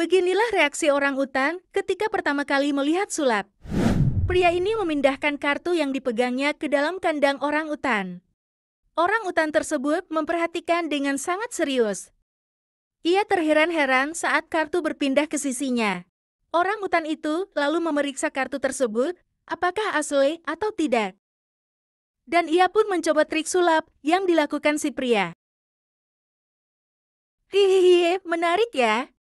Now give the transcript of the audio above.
Beginilah reaksi orang utan ketika pertama kali melihat sulap. Pria ini memindahkan kartu yang dipegangnya ke dalam kandang orang utan. Orang utan tersebut memperhatikan dengan sangat serius. Ia terheran-heran saat kartu berpindah ke sisinya. Orang utan itu lalu memeriksa kartu tersebut, apakah asli atau tidak. Dan ia pun mencoba trik sulap yang dilakukan si pria. Hihihi, menarik ya.